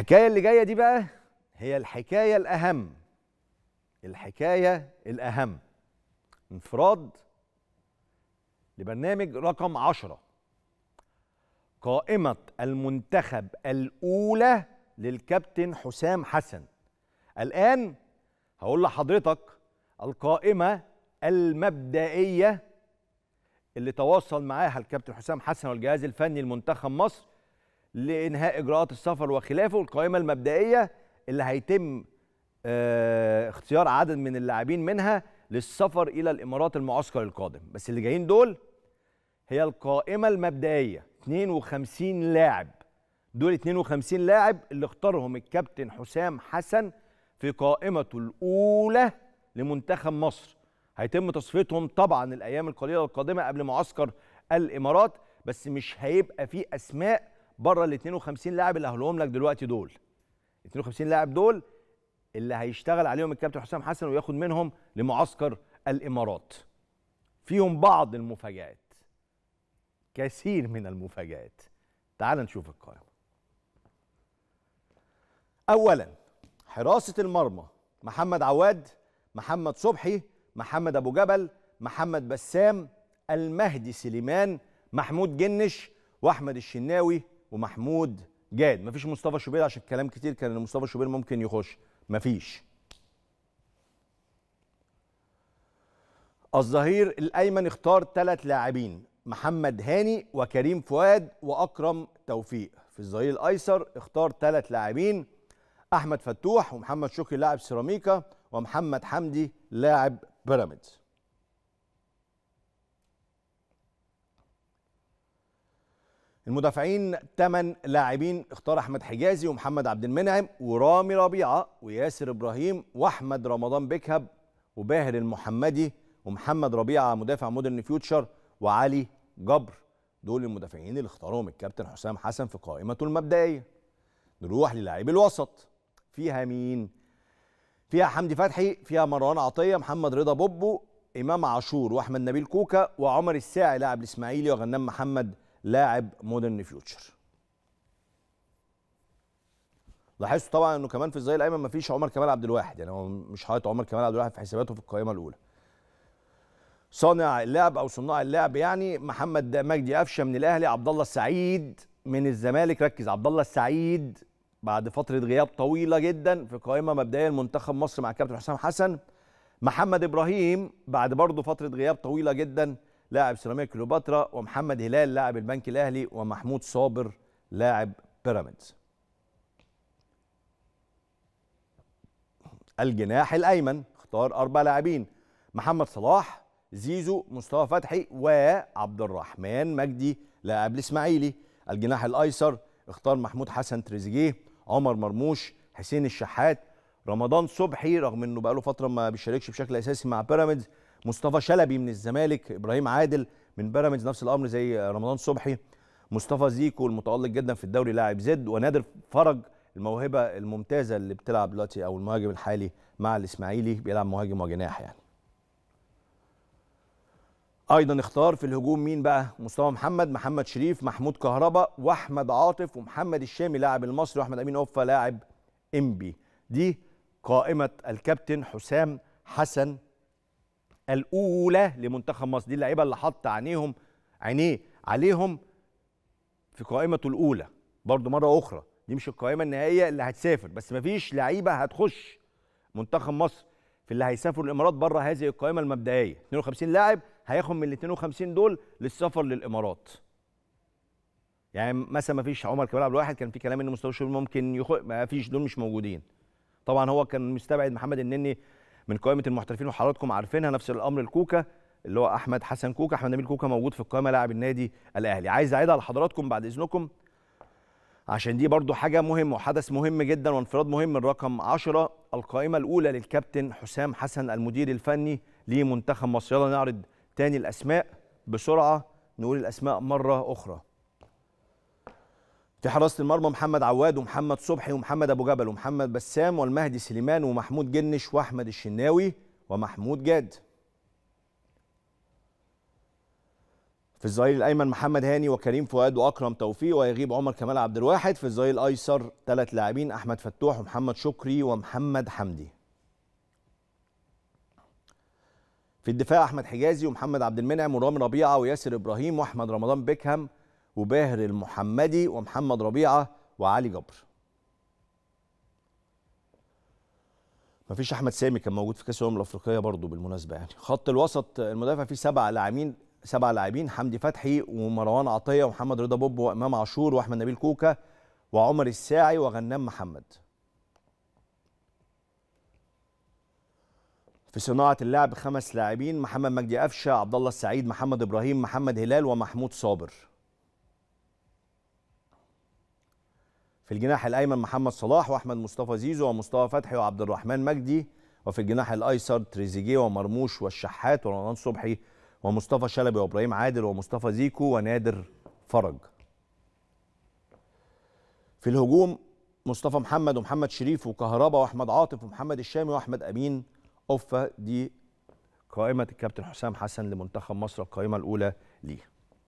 الحكايه اللي جايه دي بقى هي الحكايه الاهم الحكايه الاهم انفراد لبرنامج رقم عشرة قائمة المنتخب الأولى للكابتن حسام حسن الآن هقول لحضرتك القائمة المبدئية اللي تواصل معاها الكابتن حسام حسن والجهاز الفني لمنتخب مصر لانهاء اجراءات السفر وخلافه القائمه المبدئيه اللي هيتم آه، اختيار عدد من اللاعبين منها للسفر الى الامارات المعسكر القادم بس اللي جايين دول هي القائمه المبدئيه 52 لاعب دول 52 لاعب اللي اختارهم الكابتن حسام حسن في قائمته الاولى لمنتخب مصر هيتم تصفيتهم طبعا الايام القليله القادمه قبل معسكر الامارات بس مش هيبقى في اسماء بره ال 52 لاعب اللي هقولهم لك دلوقتي دول 52 لاعب دول اللي هيشتغل عليهم الكابتن حسام حسن وياخد منهم لمعسكر الامارات فيهم بعض المفاجآت كثير من المفاجآت تعال نشوف القائمة أولا حراسة المرمى محمد عواد محمد صبحي محمد أبو جبل محمد بسام المهدي سليمان محمود جنش وأحمد الشناوي ومحمود جاد مفيش مصطفى شوبير عشان كلام كتير كان مصطفى شوبير ممكن يخش مفيش الظهير الايمن اختار ثلاث لاعبين محمد هاني وكريم فؤاد واكرم توفيق في الظهير الايسر اختار ثلاث لاعبين احمد فتوح ومحمد شكري لاعب سيراميكا ومحمد حمدي لاعب بيراميدز المدافعين ثمان لاعبين اختار احمد حجازي ومحمد عبد المنعم ورامي ربيعه وياسر ابراهيم واحمد رمضان بيكهب وباهر المحمدي ومحمد ربيعه مدافع مودرن فيوتشر وعلي جبر دول المدافعين اللي اختارهم الكابتن حسام حسن في قائمته المبدئيه نروح للاعب الوسط فيها مين فيها حمدي فتحي فيها مروان عطيه محمد رضا بوبو امام عاشور واحمد نبيل كوكا وعمر الساعي لاعب الاسماعيلي وغنام محمد لاعب مودرن فيوتشر لاحظتوا طبعا انه كمان في الظهير الايمن مفيش عمر كمال عبد الواحد يعني هو مش حاطط عمر كمال عبد الواحد في حساباته في القائمه الاولى صانع اللعب او صناع اللعب يعني محمد مجدي قفشه من الاهلي عبد الله السعيد من الزمالك ركز عبد الله السعيد بعد فتره غياب طويله جدا في قائمه مبدئيه منتخب مصر مع الكابتن حسام حسن محمد ابراهيم بعد برضه فتره غياب طويله جدا لاعب سيراميكا كليوباترا ومحمد هلال لاعب البنك الاهلي ومحمود صابر لاعب بيراميدز الجناح الايمن اختار اربع لاعبين محمد صلاح زيزو مصطفى فتحي وعبد الرحمن مجدي لاعب الاسماعيلي الجناح الايسر اختار محمود حسن تريزيجيه عمر مرموش حسين الشحات رمضان صبحي رغم انه بقاله فتره ما بيشاركش بشكل اساسي مع بيراميدز مصطفى شلبي من الزمالك ابراهيم عادل من بيراميدز نفس الامر زي رمضان صبحي مصطفى زيكو المتالق جدا في الدوري لاعب زد ونادر فرج الموهبه الممتازه اللي بتلعب دلوقتي او المهاجم الحالي مع الاسماعيلي بيلعب مهاجم وجناح يعني ايضا اختار في الهجوم مين بقى مصطفى محمد محمد شريف محمود كهربا واحمد عاطف ومحمد الشامي لاعب المصري واحمد امين اوفا لاعب انبي دي قائمه الكابتن حسام حسن الاولى لمنتخب مصر دي اللعيبه اللي حط عينيهم عينيه عليهم في قائمته الاولى برضو مره اخرى دي مش القائمه النهائيه اللي هتسافر بس مفيش لعيبه هتخش منتخب مصر في اللي هيسافروا الامارات بره هذه القائمه المبدئيه 52 لاعب هياخد من ال 52 دول للسفر للامارات يعني مثلا ما فيش عمر كمال عبد الواحد كان في كلام ان مستوى ممكن يخ... ما فيش دول مش موجودين طبعا هو كان مستبعد محمد النني من قائمه المحترفين وحضراتكم عارفينها نفس الامر الكوكا اللي هو احمد حسن كوكا احمد نبيل كوكا موجود في القائمه لاعب النادي الاهلي عايز اعيدها لحضراتكم بعد اذنكم عشان دي برضو حاجه مهمه وحدث مهم جدا وانفراد مهم الرقم 10 القائمه الاولى للكابتن حسام حسن المدير الفني لمنتخب مصر يلا نعرض تاني الاسماء بسرعه نقول الاسماء مره اخرى في حراسه المرمى محمد عواد ومحمد صبحي ومحمد ابو جبل ومحمد بسام والمهدي سليمان ومحمود جنش واحمد الشناوي ومحمود جاد في الظهير الايمن محمد هاني وكريم فؤاد واكرم توفيق ويغيب عمر كمال عبد الواحد في الظهير الايسر ثلاث لاعبين احمد فتوح ومحمد شكري ومحمد حمدي في الدفاع احمد حجازي ومحمد عبد المنعم ورامي ربيعه وياسر ابراهيم واحمد رمضان بيكهام وباهر المحمدي ومحمد ربيعه وعلي جبر مفيش احمد سامي كان موجود في كاس الامم الافريقيه برضه بالمناسبه يعني خط الوسط المدافع فيه سبع لاعبين سبع لاعبين حمدي فتحي ومروان عطيه ومحمد رضا بوب وامام عاشور واحمد نبيل كوكا وعمر الساعي وغنام محمد في صناعه اللعب خمس لاعبين محمد مجدي قفشه عبد الله السعيد محمد ابراهيم محمد هلال ومحمود صابر في الجناح الايمن محمد صلاح واحمد مصطفى زيزو ومصطفى فتحي وعبد الرحمن مجدي وفي الجناح الايسر تريزيجيه ومرموش والشحات ورمضان صبحي ومصطفى شلبي وابراهيم عادل ومصطفى زيكو ونادر فرج في الهجوم مصطفى محمد ومحمد شريف وكهربا واحمد عاطف ومحمد الشامي واحمد امين اوفا دي قائمه الكابتن حسام حسن لمنتخب مصر القائمه الاولى ليه